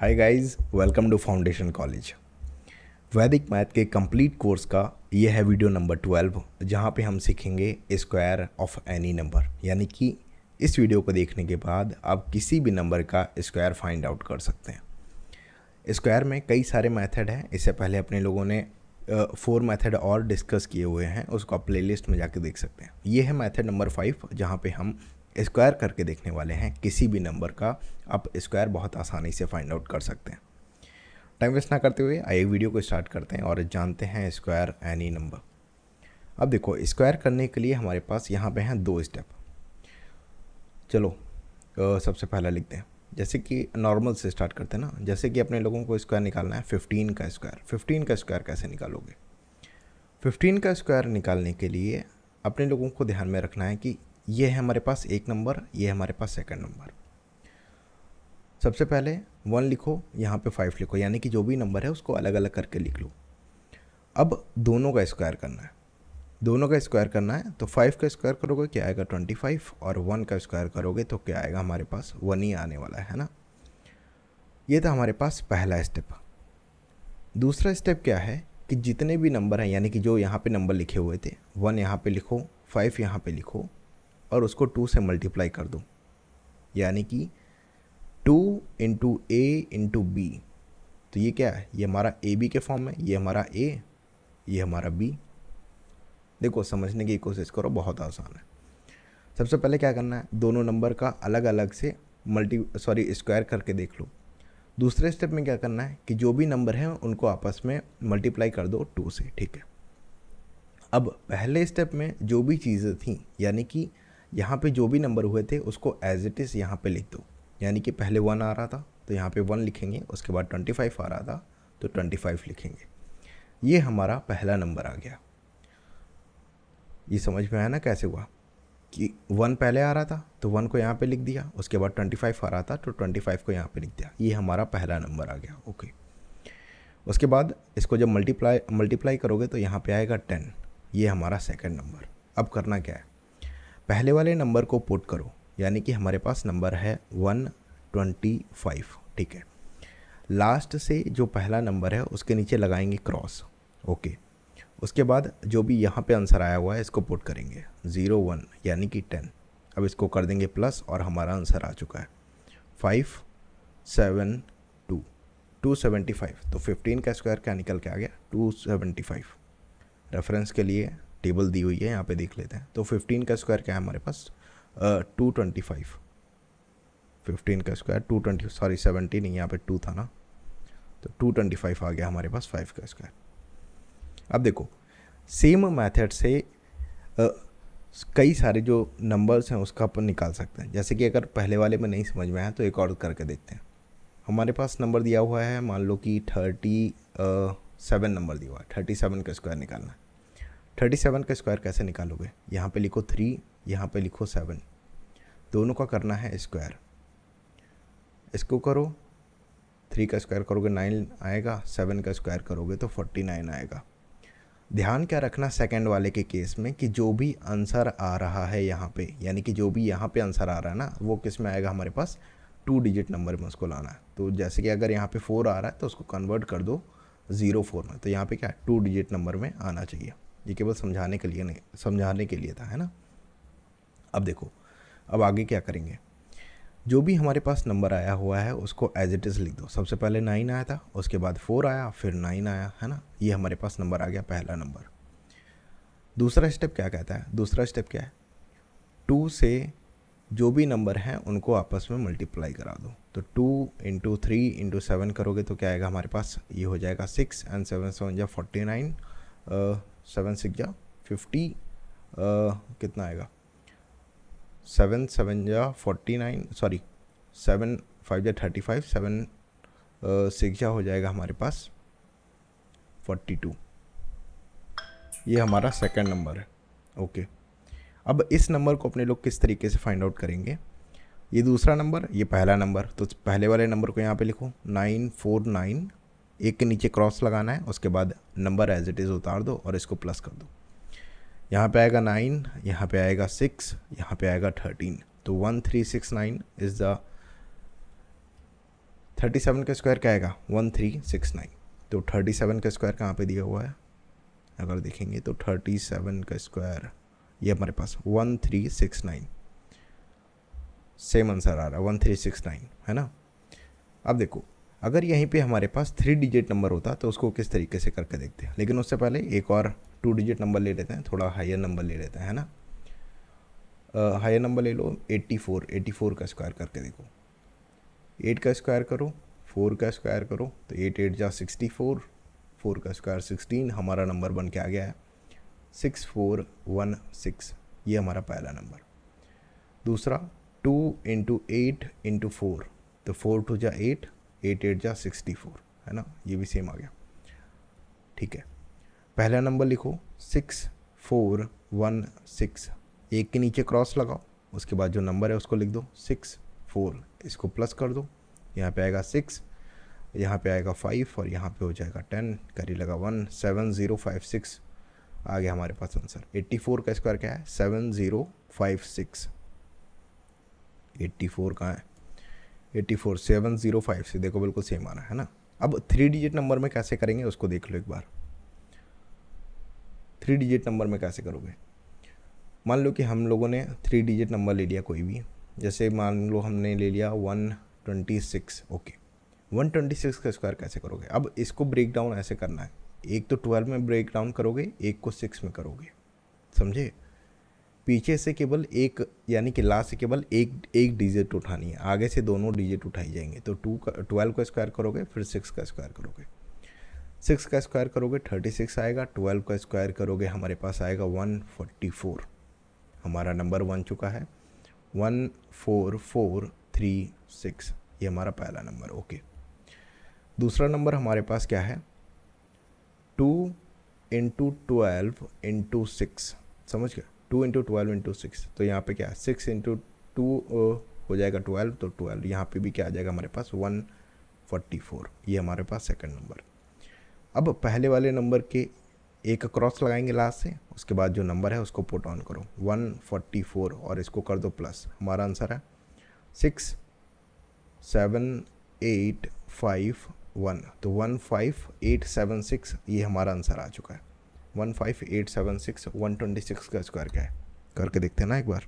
hi guys welcome to foundation college Vedic math के complete course का यह है वीडियो नंबर ट्वेल्व जहां पे हम सीखेंगे स्क्वायर ऑफ एनी नंबर यानी कि इस वीडियो को देखने के बाद आप किसी भी नंबर का स्क्वायर फाइंड आउट कर सकते हैं स्क्वायर में कई सारे मेथड हैं इससे पहले अपने लोगों ने फोर मेथड और डिस्कस किए हुए हैं उसको आप प्ले में जाके देख सकते हैं ये है मेथड नंबर फाइव जहाँ पे हम स्क्वायर करके देखने वाले हैं किसी भी नंबर का आप स्क्वायर बहुत आसानी से फाइंड आउट कर सकते हैं टाइम वेस्ट ना करते हुए आइए वीडियो को स्टार्ट करते हैं और जानते हैं स्क्वायर एनी नंबर अब देखो स्क्वायर करने के लिए हमारे पास यहाँ पे हैं दो स्टेप चलो सबसे पहला लिखते हैं जैसे कि नॉर्मल से स्टार्ट करते हैं ना जैसे कि अपने लोगों को स्क्वायर निकालना है फिफ्टीन का स्क्वायर फिफ्टीन का स्क्वायर कैसे निकालोगे फिफ्टीन का स्क्वायर निकालने के लिए अपने लोगों को ध्यान में रखना है कि ये है हमारे पास एक नंबर ये हमारे पास सेकंड नंबर सबसे पहले वन लिखो यहाँ पे फाइव लिखो यानी कि जो भी नंबर है उसको अलग अलग करके लिख लो अब दोनों का स्क्वायर करना है दोनों का स्क्वायर करना है तो फाइव का स्क्वायर करोगे क्या आएगा ट्वेंटी फाइव और वन का स्क्वायर करोगे तो क्या आएगा हमारे पास वन ही आने वाला है ना ये था हमारे पास पहला स्टेप दूसरा स्टेप क्या है कि जितने भी नंबर हैं यानी कि जो यहाँ पे नंबर लिखे हुए थे वन यहाँ पे लिखो फाइव यहाँ पे लिखो और उसको टू से मल्टीप्लाई कर दूँ यानी कि two into A into B तो ये क्या है ये हमारा ए बी के फॉर्म में ये हमारा ए ये हमारा बी देखो समझने की कोशिश करो बहुत आसान है सबसे पहले क्या करना है दोनों नंबर का अलग अलग से मल्टी सॉरी स्क्वायर करके देख लो दूसरे स्टेप में क्या करना है कि जो भी नंबर हैं उनको आपस में मल्टीप्लाई कर दो टू से ठीक है अब पहले स्टेप में जो भी चीज़ें थी यानी कि यहाँ पे जो भी नंबर हुए थे उसको एज इट इज़ यहाँ पे लिख दो यानी कि पहले वन आ रहा था तो यहाँ पे वन लिखेंगे उसके बाद ट्वेंटी फाइव आ रहा था तो ट्वेंटी फाइव लिखेंगे ये हमारा पहला नंबर आ गया ये समझ में आया ना कैसे हुआ कि वन पहले आ रहा था तो वन को यहाँ पे लिख दिया उसके बाद ट्वेंटी फाइव आ रहा था तो ट्वेंटी फाइव को यहाँ पे लिख दिया ये हमारा पहला नंबर आ गया ओके उसके बाद इसको जब मल्टीप्लाई मल्टीप्लाई करोगे तो यहाँ पे आएगा टेन ये हमारा सेकंड नंबर अब करना क्या है पहले वाले नंबर को पुट करो यानी कि हमारे पास नंबर है वन ट्वेंटी फाइव ठीक है लास्ट से जो पहला नंबर है उसके नीचे लगाएंगे क्रॉस ओके उसके बाद जो भी यहाँ पे आंसर आया हुआ है इसको पुट करेंगे ज़ीरो वन यानी कि टेन अब इसको कर देंगे प्लस और हमारा आंसर आ चुका है five seven two two seventy five तो फिफ्टीन का स्क्वायर क्या निकल के आ गया टू सेवेंटी फाइव रेफरेंस के लिए टेबल दी हुई है यहाँ पे देख लेते हैं तो फिफ्टीन का स्क्वायर क्या है हमारे पास टू ट्वेंटी फाइव फिफ्टीन का square two twenty sorry seventeen नहीं यहाँ पे टू था ना तो टू ट्वेंटी फाइव आ गया हमारे पास फाइव का स्क्वायर अब देखो सेम मेथड से uh, कई सारे जो नंबर्स हैं उसका अपन निकाल सकते हैं जैसे कि अगर पहले वाले में नहीं समझ में आया तो एक और करके देखते हैं हमारे पास नंबर दिया हुआ है मान लो कि थर्टी सेवन नंबर दिया हुआ है थर्टी सेवन का स्क्वायर निकालना है थर्टी सेवन का स्क्वायर कैसे निकालोगे यहाँ पे लिखो थ्री यहाँ पे लिखो सेवन दोनों का करना है स्क्वायर इसको करो थ्री का स्क्वायर करोगे नाइन आएगा सेवन का स्क्वायर करोगे तो फोर्टी नाइन आएगा ध्यान क्या रखना सेकंड वाले के केस में कि जो भी आंसर आ रहा है यहाँ पे यानी कि जो भी यहाँ पे आंसर आ रहा है ना वो किस में आएगा हमारे पास टू डिजिट नंबर में उसको लाना है तो जैसे कि अगर यहाँ पे फोर आ रहा है तो उसको कन्वर्ट कर दो ज़ीरो फोर में तो यहाँ पे क्या है टू डिजिट नंबर में आना चाहिए ये केवल समझाने के लिए नहीं समझाने के लिए था है ना अब देखो अब आगे क्या करेंगे जो भी हमारे पास नंबर आया हुआ है उसको एज इट इज़ लिख दो सबसे पहले नाइन आया था उसके बाद फोर आया फिर नाइन आया है ना ये हमारे पास नंबर आ गया पहला नंबर दूसरा स्टेप क्या कहता है दूसरा स्टेप क्या है टू से जो भी नंबर हैं उनको आपस में मल्टीप्लाई करा दो तो two into three into seven करोगे तो क्या आएगा हमारे पास ये हो जाएगा सिक्स एंड सेवन सेवन या forty nine uh, seven six जा फिफ्टी कितना आएगा सेवन सेवन जा forty nine sorry seven five जा थर्टी फाइव सेवन सिक्स जा हो जाएगा हमारे पास फोर्टी टू ये हमारा सेकंड नंबर है ओके अब इस नंबर को अपने लोग किस तरीके से फाइंड आउट करेंगे ये दूसरा नंबर ये पहला नंबर तो पहले वाले नंबर को यहाँ पे लिखो नाइन फोर नाइन एक के नीचे क्रॉस लगाना है उसके बाद नंबर एज इट इज़ उतार दो और इसको प्लस कर दो यहाँ पे आएगा नाइन यहाँ पे आएगा सिक्स यहाँ पे आएगा थर्टीन तो one three six nine is the thirty seven का स्क्वायर क्या आएगा वन थ्री सिक्स नाइन तो थर्टी सेवन का स्क्वायर कहाँ पे दिया हुआ है अगर देखेंगे तो थर्टी सेवन का स्क्वायर ये हमारे पास one three six nine same answer आ रहा है वन थ्री सिक्स नाइन है ना अब देखो अगर यहीं पे हमारे पास थ्री डिजिट नंबर होता तो उसको किस तरीके से करके देखते हैं लेकिन उससे पहले एक और टू डिजिट नंबर ले लेते हैं थोड़ा हायर नंबर ले लेते हैं है ना हायर नंबर ले लो 84 84 का स्क्वायर करके देखो 8 का स्क्वायर करो 4 का स्क्वायर करो तो 8 एट जा फोर फोर का स्क्वायर 16 हमारा नंबर बन के आ गया है सिक्स फोर वन सिक्स ये हमारा पहला नंबर दूसरा two into eight into four तो फोर टू जा एट एट एट जा सिक्सटी फोर है ना ये भी सेम आ गया ठीक है पहला नंबर लिखो सिक्स फोर वन सिक्स एक के नीचे क्रॉस लगाओ उसके बाद जो नंबर है उसको लिख दो सिक्स फोर इसको प्लस कर दो यहाँ पे आएगा सिक्स यहाँ पे आएगा फाइव और यहाँ पे हो जाएगा टेन करी लगा one seven zero five six आ गया हमारे पास आंसर एट्टी फोर का स्क्वायर क्या है seven zero five six eighty four का है eighty four seven zero five से देखो बिल्कुल सेम आना है ना अब थ्री डिजिट नंबर में कैसे करेंगे उसको देख लो एक बार थ्री डिजिट नंबर में कैसे करोगे मान लो कि हम लोगों ने थ्री डिजिट नंबर ले लिया कोई भी जैसे मान लो हमने ले लिया one twenty six okay one twenty six का स्क्वायर कैसे करोगे अब इसको ब्रेक डाउन ऐसे करना है एक तो ट्वेल्व में ब्रेक डाउन करोगे एक को सिक्स में करोगे समझे पीछे से केवल एक यानी कि लास्ट से केवल एक एक डिजिट उठानी है आगे से दोनों डिजिट उठाई जाएंगे तो टू का ट्वेल्व का स्क्वायर करोगे फिर सिक्स का स्क्वायर करोगे सिक्स का स्क्वायर करोगे थर्टी सिक्स आएगा ट्वेल्व का स्क्वायर करोगे हमारे पास आएगा वन फोर्टी फोर हमारा नंबर बन चुका है one four four three six ये हमारा पहला नंबर ओके दूसरा नंबर हमारे पास क्या है two into twelve into six समझ गया two into twelve into six तो यहाँ पे क्या है सिक्स इंटू टू हो जाएगा ट्वेल्व तो ट्वेल्व यहाँ पे भी क्या आ जाएगा हमारे पास वन फोर्टी फोर ये हमारे पास सेकंड नंबर अब पहले वाले नंबर के एक क्रॉस लगाएंगे लास्ट से उसके बाद जो नंबर है उसको पुट ऑन करो वन फोर्टी फोर और इसको कर दो प्लस हमारा आंसर है six seven eight five one तो one five eight seven six ये हमारा आंसर आ चुका है one five eight seven six one twenty six का स्क्वायर क्या है करके देखते हैं ना एक बार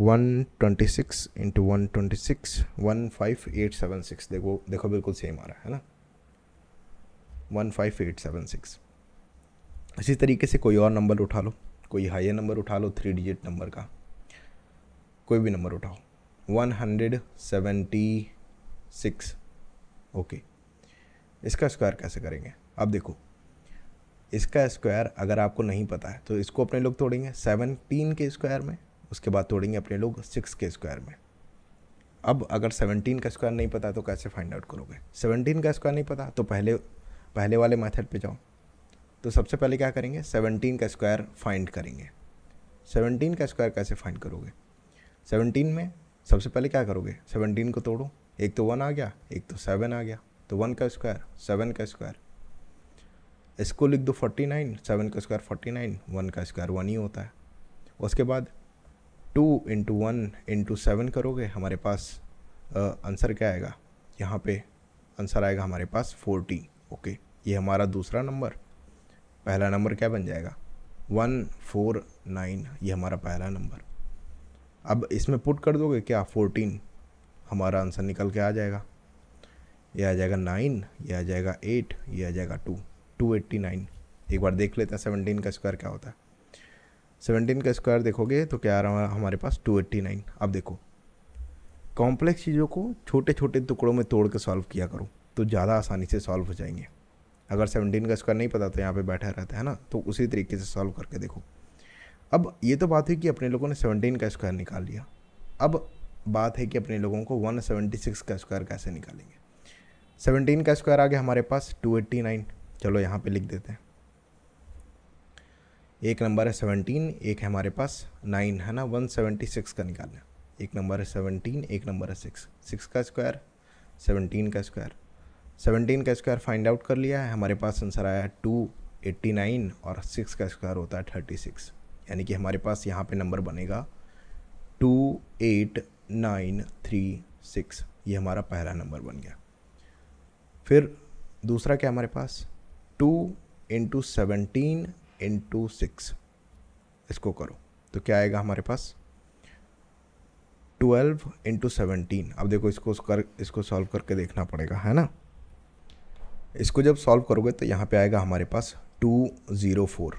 one twenty six into one twenty six one five eight seven six देखो देखो बिल्कुल सेम आ रहा है ना one five eight seven six इसी तरीके से कोई और नंबर उठा लो कोई हाइयर नंबर उठा लो थ्री डिजिट नंबर का कोई भी नंबर उठाओ one hundred seventy six okay इसका स्क्वायर कैसे करेंगे अब देखो इसका स्क्वायर अगर आपको नहीं पता है तो इसको अपने लोग तोड़ेंगे सेवनटीन के स्क्वायर में उसके बाद तोड़ेंगे अपने लोग सिक्स के स्क्वायर में अब अगर सेवनटीन का स्क्वायर नहीं पता तो कैसे फाइंड आउट करोगे सेवनटीन का स्क्वायर नहीं पता तो पहले पहले वाले मेथड पे जाओ तो सबसे पहले क्या करेंगे सेवनटीन का स्क्वायर फाइंड करेंगे सेवनटीन का स्क्वायर कैसे फाइंड करोगे सेवनटीन में सबसे पहले क्या करोगे सेवनटीन को तोड़ो एक तो वन आ गया एक तो सेवन आ गया तो वन का स्क्वायर सेवन का स्क्वायर इसको लिख दो फोर्टी नाइन सेवन का स्क्वायर फोर्टी नाइन वन का स्क्वायर वन ही होता है उसके बाद two into one into seven करोगे हमारे पास आंसर क्या आएगा यहाँ पे आंसर आएगा हमारे पास फोर्टी ओके ये हमारा दूसरा नंबर पहला नंबर क्या बन जाएगा वन फोर नाइन ये हमारा पहला नंबर अब इसमें पुट कर दोगे क्या फोर्टीन हमारा आंसर निकल के आ जाएगा ये आ जाएगा नाइन ये आ जाएगा एट ये आ जाएगा टू टू एट्टी नाइन एक बार देख लेते हैं सेवनटीन का स्क्वायर क्या होता है सेवनटीन का स्क्वायर देखोगे तो क्या आ रहा है हमारे पास टू एट्टी नाइन अब देखो कॉम्प्लेक्स चीज़ों को छोटे छोटे टुकड़ों में तोड़ कर सॉल्व किया करो तो ज़्यादा आसानी से सॉल्व हो जाएंगे अगर सेवनटीन का स्क्वायर नहीं पता तो यहाँ पे बैठा रहता है ना तो उसी तरीके से सॉल्व करके देखो अब ये तो बात हुई कि अपने लोगों ने सेवनटीन का स्क्वायर निकाल लिया अब बात है कि अपने लोगों को वन सेवेंटी सिक्स का स्क्वायर कैसे निकालेंगे सेवनटीन का स्क्वायर आ गया हमारे पास टू एट्टी नाइन चलो यहाँ पे लिख देते हैं एक नंबर है सेवनटीन एक है हमारे पास नाइन है ना वन सेवेंटी सिक्स का निकालना एक नंबर है सेवनटीन एक नंबर है सिक्स सिक्स का स्क्वायर सेवनटीन का स्क्वायर सेवनटीन का स्क्वायर फाइंड आउट कर लिया है हमारे पास आंसर आया है टू एट्टी नाइन और सिक्स का स्क्वायर होता है थर्टी सिक्स यानी कि हमारे पास यहाँ पे नंबर बनेगा two eight nine three six ये हमारा पहला नंबर बन गया फिर दूसरा क्या हमारे पास two into seventeen into six इसको करो तो क्या आएगा हमारे पास ट्वेल्व इंटू सेवनटीन अब देखो इसको कर इसको सॉल्व करके देखना पड़ेगा है ना इसको जब सॉल्व करोगे तो यहाँ पे आएगा हमारे पास टू ज़ीरो फोर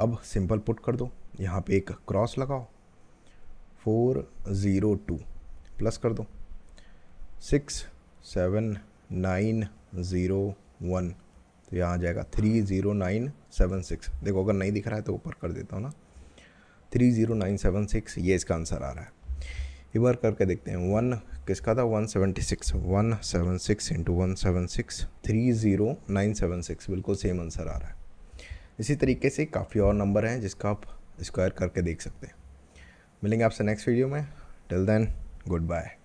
अब सिंपल पुट कर दो यहाँ पे एक क्रॉस लगाओ फोर ज़ीरो टू प्लस कर दो six seven nine zero one तो यहाँ आ जाएगा three zero nine seven six देखो अगर नहीं दिख रहा है तो ऊपर कर देता हूँ ना three zero nine seven six ये इसका आंसर आ रहा है एक बार करके देखते हैं वन किसका था one seventy six one seven six into one seven six three zero nine seven six बिल्कुल सेम आंसर आ रहा है इसी तरीके से काफ़ी और नंबर हैं जिसका आप स्क्वायर करके देख सकते हैं मिलेंगे आपसे नेक्स्ट वीडियो में टिल देन गुड बाय